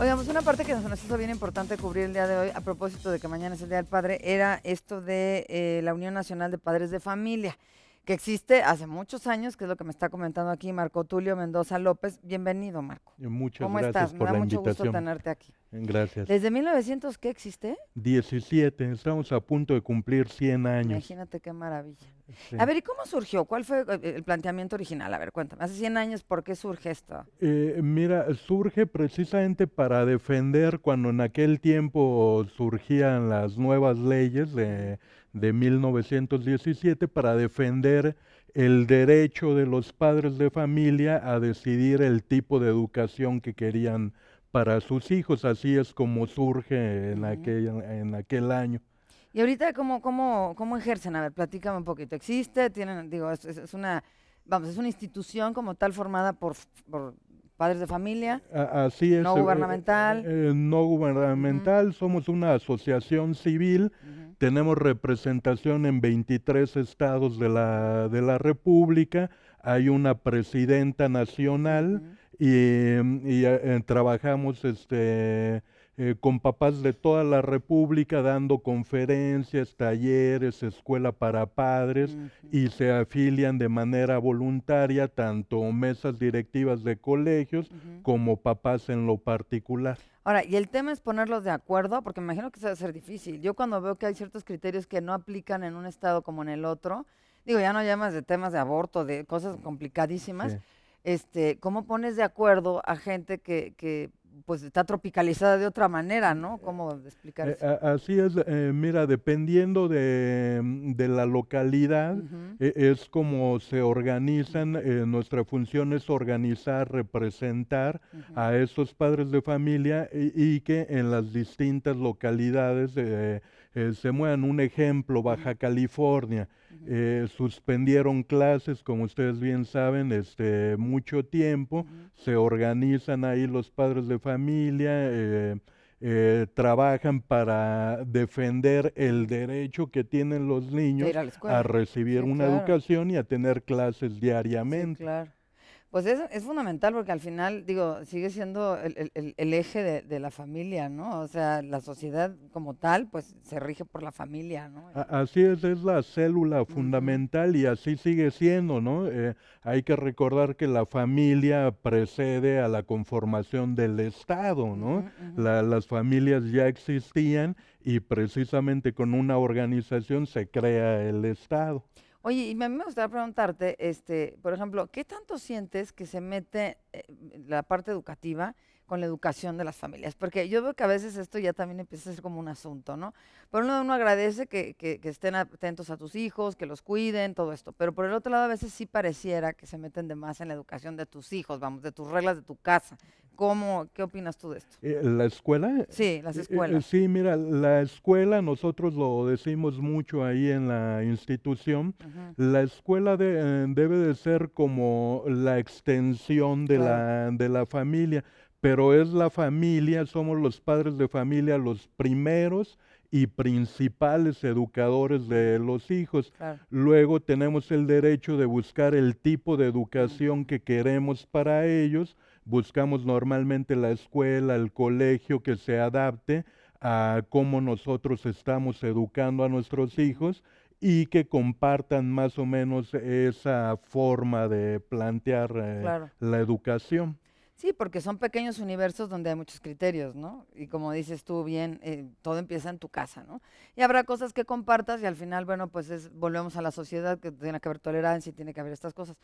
Oigamos, una parte que nos hizo bien importante cubrir el día de hoy, a propósito de que mañana es el Día del Padre, era esto de eh, la Unión Nacional de Padres de Familia, que existe hace muchos años, que es lo que me está comentando aquí Marco Tulio Mendoza López. Bienvenido, Marco. Muchas ¿Cómo estás? por me da mucho gusto tenerte aquí. Gracias. ¿Desde 1900 qué existe? 17, estamos a punto de cumplir 100 años. Imagínate qué maravilla. A ver, ¿y cómo surgió? ¿Cuál fue eh, el planteamiento original? A ver, cuéntame, hace 100 años, ¿por qué surge esto? Eh, mira, surge precisamente para defender cuando en aquel tiempo surgían las nuevas leyes de, de 1917 para defender el derecho de los padres de familia a decidir el tipo de educación que querían para sus hijos. Así es como surge en, aquel, en aquel año. ¿Y ahorita cómo, cómo, cómo ejercen? A ver, platícame un poquito. ¿Existe? Tienen, digo, es, una, vamos, es una institución como tal formada por, padres de familia. Así es. No eh, gubernamental. Eh, eh, no gubernamental, somos una asociación civil, tenemos representación en 23 estados de la, de la República, hay una presidenta nacional y, mm, eh, trabajamos este, eh, con papás de toda la República dando conferencias, talleres, escuela para padres y se afilian de manera voluntaria tanto mesas directivas de colegios como papás en lo particular. Ahora, y el tema es ponerlos de acuerdo, porque me imagino que se va a ser difícil. Yo cuando veo que hay ciertos criterios que no aplican en un estado como en el otro, digo, ya no llamas de temas de aborto, de cosas complicadísimas este, ¿cómo pones de acuerdo a gente que, que pues está tropicalizada de otra manera, ¿no? Eh, ¿Cómo explicar eh, eso? así es, eh, mira, dependiendo de, mm, la localidad, e, es como se organizan, nuestra función es organizar, representar a esos padres de familia y, que en las distintas localidades eh, se muevan. Un ejemplo, Baja California, eh, suspendieron clases, como ustedes bien saben, este, mucho tiempo, se organizan ahí los padres de familia. Eh, trabajan para defender el derecho que tienen los niños a, recibir una educación y a tener clases diariamente. Pues es, es, fundamental porque al final, digo, sigue siendo el, eje de, la familia, ¿no? O sea, la sociedad como tal, pues se rige por la familia, ¿no? Así es, es la célula fundamental y así sigue siendo, ¿no? Eh, hay que recordar que la familia precede a la conformación del Estado, ¿no? las familias ya existían y precisamente con una organización se crea el Estado. Oye, y a me gustaría preguntarte, este, por ejemplo, ¿qué tanto sientes que se mete eh, la parte educativa con la educación de las familias, porque yo veo que a veces esto ya también empieza a ser como un asunto, ¿no? Por un lado uno agradece que, estén atentos a tus hijos, que los cuiden, todo esto, pero por el otro lado a veces sí pareciera que se meten de más en la educación de tus hijos, vamos, de tus reglas de tu casa. ¿Cómo, ¿Qué opinas tú de esto? Eh, ¿La escuela? Sí, las eh, eh, escuelas. Sí, mira, la escuela, nosotros lo decimos mucho ahí en la institución, la escuela debe de ser como la extensión de, la, de la familia pero es la familia, somos los padres de familia los primeros y principales educadores de los hijos. Luego tenemos el derecho de buscar el tipo de educación que queremos para ellos. Buscamos normalmente la escuela, el colegio que se adapte a cómo nosotros estamos educando a nuestros hijos y que compartan más o menos esa forma de plantear eh, la educación. Sí, porque son pequeños universos donde hay muchos criterios, ¿no? Y como dices tú bien, eh, todo empieza en tu casa, ¿no? Y habrá cosas que compartas y al final, bueno, pues volvemos a la sociedad, que tiene que haber tolerancia y tiene que haber estas cosas.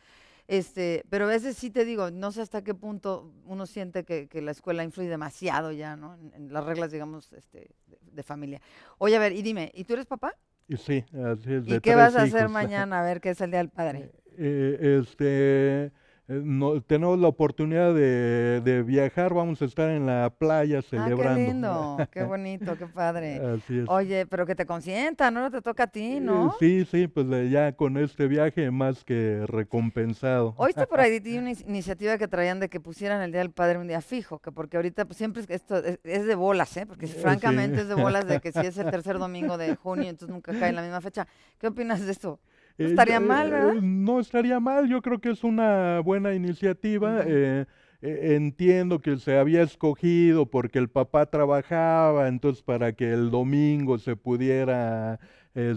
Este, pero a veces sí te digo, no sé hasta qué punto uno siente que, la escuela influye demasiado ya, ¿no? En, las reglas, digamos, este, de, familia. Oye, a ver, y dime, ¿y tú eres papá? Sí, así es. ¿Y qué vas a hacer mañana? A ver, ¿qué es el Día del Padre? Eh, este eh, tenemos la oportunidad de, viajar, vamos a estar en la playa celebrando. Ah, qué lindo, qué bonito, qué padre. Así es. Oye, pero que te consienta, no te toca a ti, ¿no? Sí, sí, pues ya con este viaje más que recompensado. Oíste por ahí una iniciativa que traían de que pusieran el Día del Padre un día fijo, que porque ahorita pues, siempre es, esto es, de bolas, ¿eh? Porque eh, francamente es de bolas de que si es el tercer domingo de junio, entonces nunca cae en la misma fecha. ¿Qué opinas de esto? Eh, estaría mal, eh, ¿verdad? Eh, no estaría mal, yo creo que es una buena iniciativa. E, entiendo que se había escogido porque el papá trabajaba, entonces para que el domingo se pudiera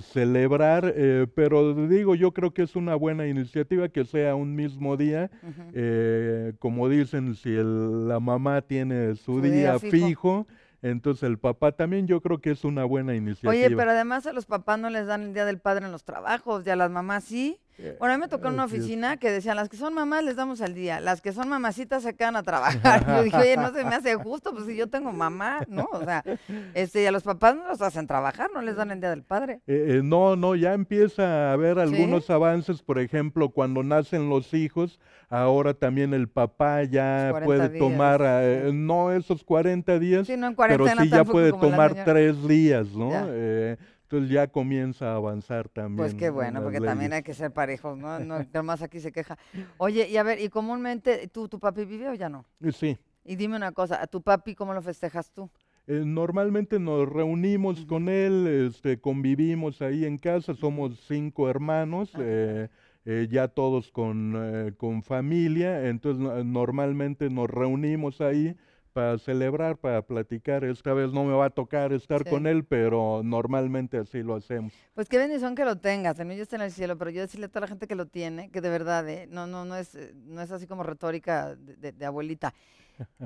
celebrar, pero digo, yo creo que es una buena iniciativa que sea un mismo día, como dicen, si la mamá tiene su, día, fijo entonces el papá también yo creo que es una buena iniciativa. Oye, pero además a los papás no les dan el Día del Padre en los trabajos, y a las mamás sí. Eh, bueno, a mí me tocó en una oficina que decían, las que son mamás les damos al día, las que son mamacitas se quedan a trabajar. Yo dije, oye, no se me hace justo, pues si yo tengo mamá, ¿no? O sea, este, a los papás no los hacen trabajar, no les dan el Día del Padre. Eh, eh, no, no, ya empieza a haber algunos avances, por ejemplo, cuando nacen los hijos, ahora también el papá ya pues, puede tomar, no esos 40 días, pero sí ya puede tomar tres días, ¿no? Entonces ya comienza a avanzar también. Pues qué bueno, porque también hay que ser parejos, ¿no? ¿no? Nomás aquí se queja. Oye, y a ver, ¿y comúnmente tú, tu papi vive o ya no? Eh, sí. Y dime una cosa, ¿a tu papi cómo lo festejas tú? Eh, normalmente nos reunimos con él, este, convivimos ahí en casa, somos cinco hermanos, ah. eh, ya todos con, con familia, entonces normalmente nos reunimos ahí para celebrar, para platicar. Esta vez no me va a tocar estar con él, pero normalmente así lo hacemos. Pues qué bendición que lo tengas. El niño está en el cielo, pero yo decirle a toda la gente que lo tiene, que de verdad, eh, no, no, no, es, eh, no es así como retórica de, de abuelita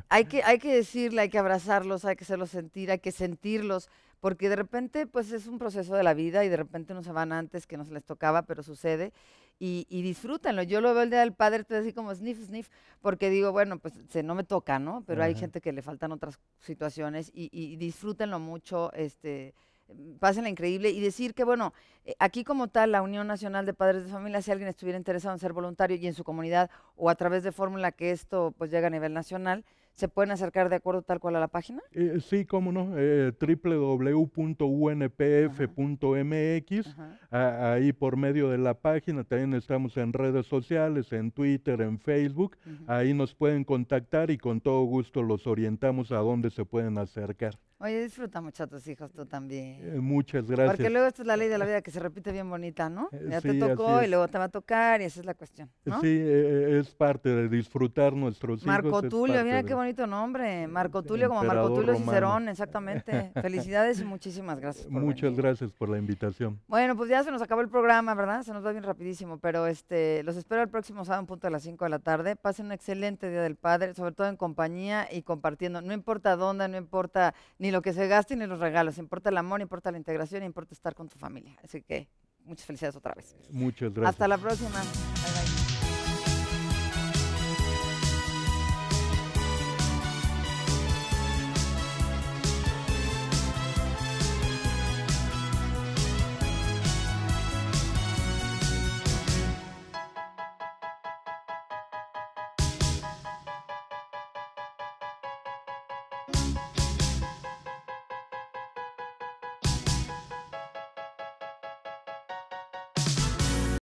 hay, que, hay que decirle, hay que abrazarlos, hay que hacerlos sentir, hay que sentirlos, porque de repente pues es un proceso de la vida y de repente no se van antes que nos les tocaba, pero sucede. Y, disfrútenlo. Yo lo veo el día del padre, todo así como sniff, sniff, porque digo, bueno, pues no me toca, ¿no? Pero hay gente que le faltan otras situaciones y, y disfrútenlo mucho, este, Mm, pásenla increíble y decir que, bueno, eh, aquí como tal, la Unión Nacional de Padres de Familia, si alguien estuviera interesado en ser voluntario y en su comunidad o a través de fórmula que esto pues llega a nivel nacional, ¿Se pueden acercar de acuerdo tal cual a la página? Eh, sí, cómo no, eh, www.unpf.mx, ahí por medio de la página, también estamos en redes sociales, en Twitter, en Facebook, ahí nos pueden contactar y con todo gusto los orientamos a dónde se pueden acercar. Oye, disfruta mucho a tus hijos tú también. Eh, muchas gracias. Porque luego esta es la ley de la vida que se repite bien bonita, ¿no? Ya te tocó y luego te va a tocar y esa es la cuestión, ¿no? Sí, es parte de disfrutar nuestros hijos. Marco Tulio, mira qué bonito bonito nombre, Marco Tulio, como Marco Tulio Cicerón, exactamente. Felicidades y muchísimas gracias. Muchas gracias por la invitación. Bueno, pues ya se nos acabó el programa, ¿verdad? Se nos va bien rapidísimo, pero este, los espero el próximo sábado un punto a las 5 de la tarde. Pasen un excelente Día del Padre, sobre todo en compañía y compartiendo. No importa dónde, no importa ni lo que se gaste ni los regalos, importa el amor, importa la integración, importa estar con tu familia. Así que muchas felicidades otra vez. Muchas gracias. Hasta la próxima.